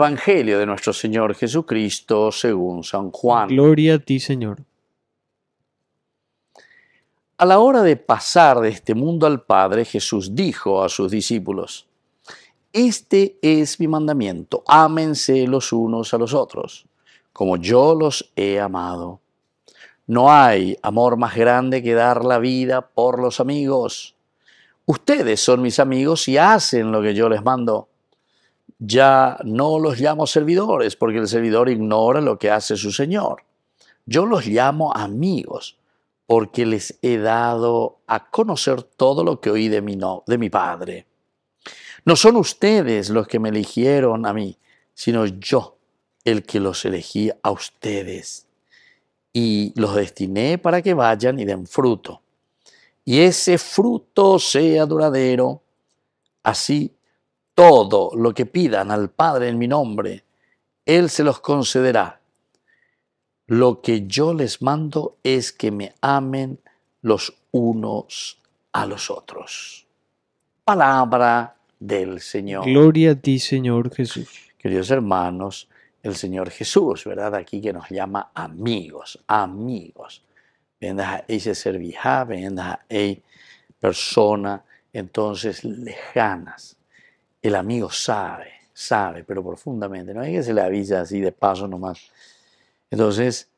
Evangelio de nuestro Señor Jesucristo según San Juan. Gloria a ti, Señor. A la hora de pasar de este mundo al Padre, Jesús dijo a sus discípulos, Este es mi mandamiento, ámense los unos a los otros, como yo los he amado. No hay amor más grande que dar la vida por los amigos. Ustedes son mis amigos y hacen lo que yo les mando ya no los llamo servidores, porque el servidor ignora lo que hace su Señor. Yo los llamo amigos, porque les he dado a conocer todo lo que oí de mi, no, de mi Padre. No son ustedes los que me eligieron a mí, sino yo el que los elegí a ustedes. Y los destiné para que vayan y den fruto. Y ese fruto sea duradero. Así todo lo que pidan al Padre en mi nombre, Él se los concederá. Lo que yo les mando es que me amen los unos a los otros. Palabra del Señor. Gloria a ti, Señor Jesús. Queridos hermanos, el Señor Jesús, ¿verdad? Aquí que nos llama amigos, amigos. Venga a ese servija, vendas a persona, entonces lejanas el amigo sabe, sabe, pero profundamente. No es que se le avisa así de paso nomás. Entonces,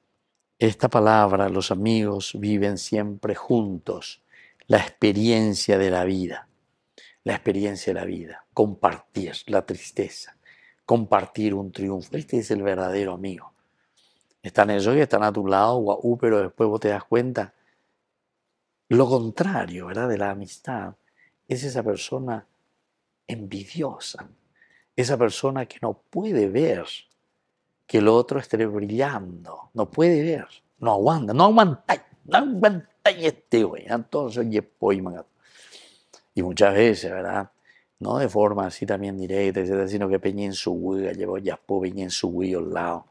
esta palabra, los amigos viven siempre juntos. La experiencia de la vida, la experiencia de la vida, compartir la tristeza, compartir un triunfo. Este es el verdadero amigo. Están ellos y están a tu lado, guau, uh, pero después vos te das cuenta. Lo contrario, ¿verdad? De la amistad es esa persona envidiosa, esa persona que no puede ver que el otro esté brillando, no puede ver, no aguanta, no aguanta, no este güey. Entonces, pues, y muchas veces, ¿verdad? No de forma así también directa, sino que peñé en su güey, llevó ya pues, peñé en su güey al lado,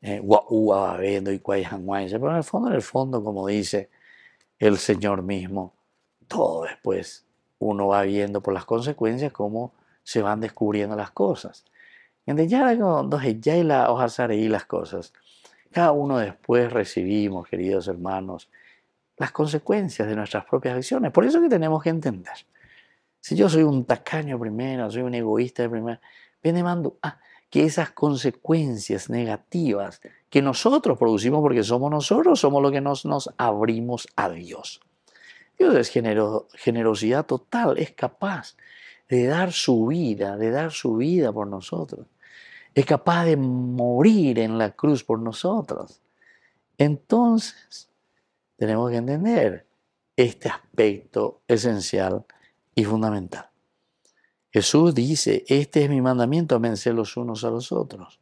eh, guau, y Pero en el fondo, en el fondo, como dice el Señor mismo, todo después uno va viendo por las consecuencias cómo se van descubriendo las cosas. Entonces ya ya y la y las cosas. Cada uno después recibimos, queridos hermanos, las consecuencias de nuestras propias acciones. Por eso que tenemos que entender. Si yo soy un tacaño primero, soy un egoísta primero, viene mando ah, que esas consecuencias negativas que nosotros producimos, porque somos nosotros, somos lo que nos, nos abrimos a Dios. Dios es generosidad total, es capaz de dar su vida, de dar su vida por nosotros. Es capaz de morir en la cruz por nosotros. Entonces, tenemos que entender este aspecto esencial y fundamental. Jesús dice, este es mi mandamiento, vencer los unos a los otros,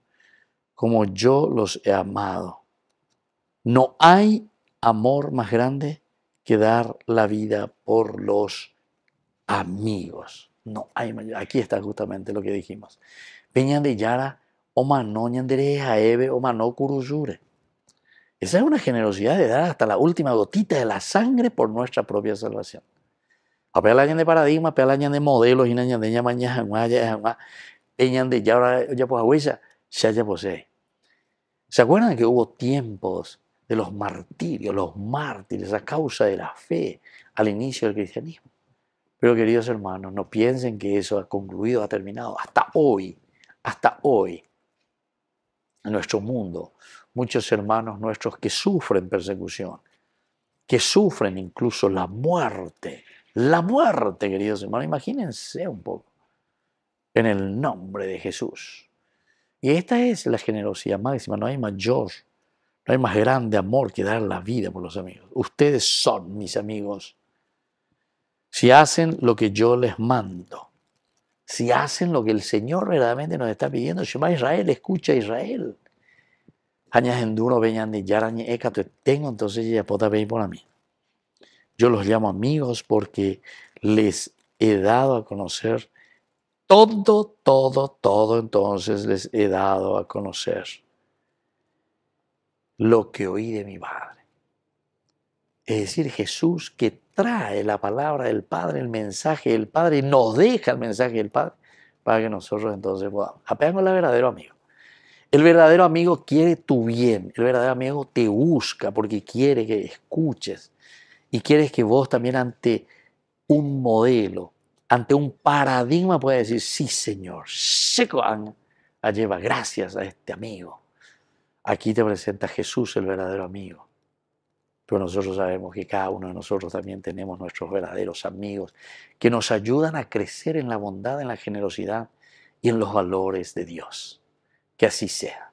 como yo los he amado. No hay amor más grande que dar la vida por los amigos. No hay Aquí está justamente lo que dijimos. Peña de Yara, Omano o Omano Kuruyure. Esa es una generosidad de dar hasta la última gotita de la sangre por nuestra propia salvación. la de paradigma, pelañan de modelos, y de deña peñan de yara, ya pues agüesa, ya posee. Pues, ¿Se acuerdan que hubo tiempos de los martirios, los mártires, a causa de la fe al inicio del cristianismo. Pero queridos hermanos, no piensen que eso ha concluido, ha terminado. Hasta hoy, hasta hoy, en nuestro mundo, muchos hermanos nuestros que sufren persecución, que sufren incluso la muerte, la muerte, queridos hermanos, imagínense un poco, en el nombre de Jesús. Y esta es la generosidad máxima, no hay mayor no hay más grande amor que dar la vida por los amigos. Ustedes son mis amigos. Si hacen lo que yo les mando, si hacen lo que el Señor verdaderamente nos está pidiendo, Shema Israel, escucha a Israel. tengo entonces por mí. Yo los llamo amigos porque les he dado a conocer todo, todo, todo, entonces les he dado a conocer lo que oí de mi Padre. Es decir, Jesús que trae la palabra del Padre, el mensaje del Padre, y nos deja el mensaje del Padre para que nosotros entonces podamos. a al verdadero amigo. El verdadero amigo quiere tu bien, el verdadero amigo te busca porque quiere que escuches y quieres que vos también ante un modelo, ante un paradigma puedas decir, sí Señor, a lleva gracias a este amigo Aquí te presenta Jesús, el verdadero amigo. Pero nosotros sabemos que cada uno de nosotros también tenemos nuestros verdaderos amigos que nos ayudan a crecer en la bondad, en la generosidad y en los valores de Dios. Que así sea.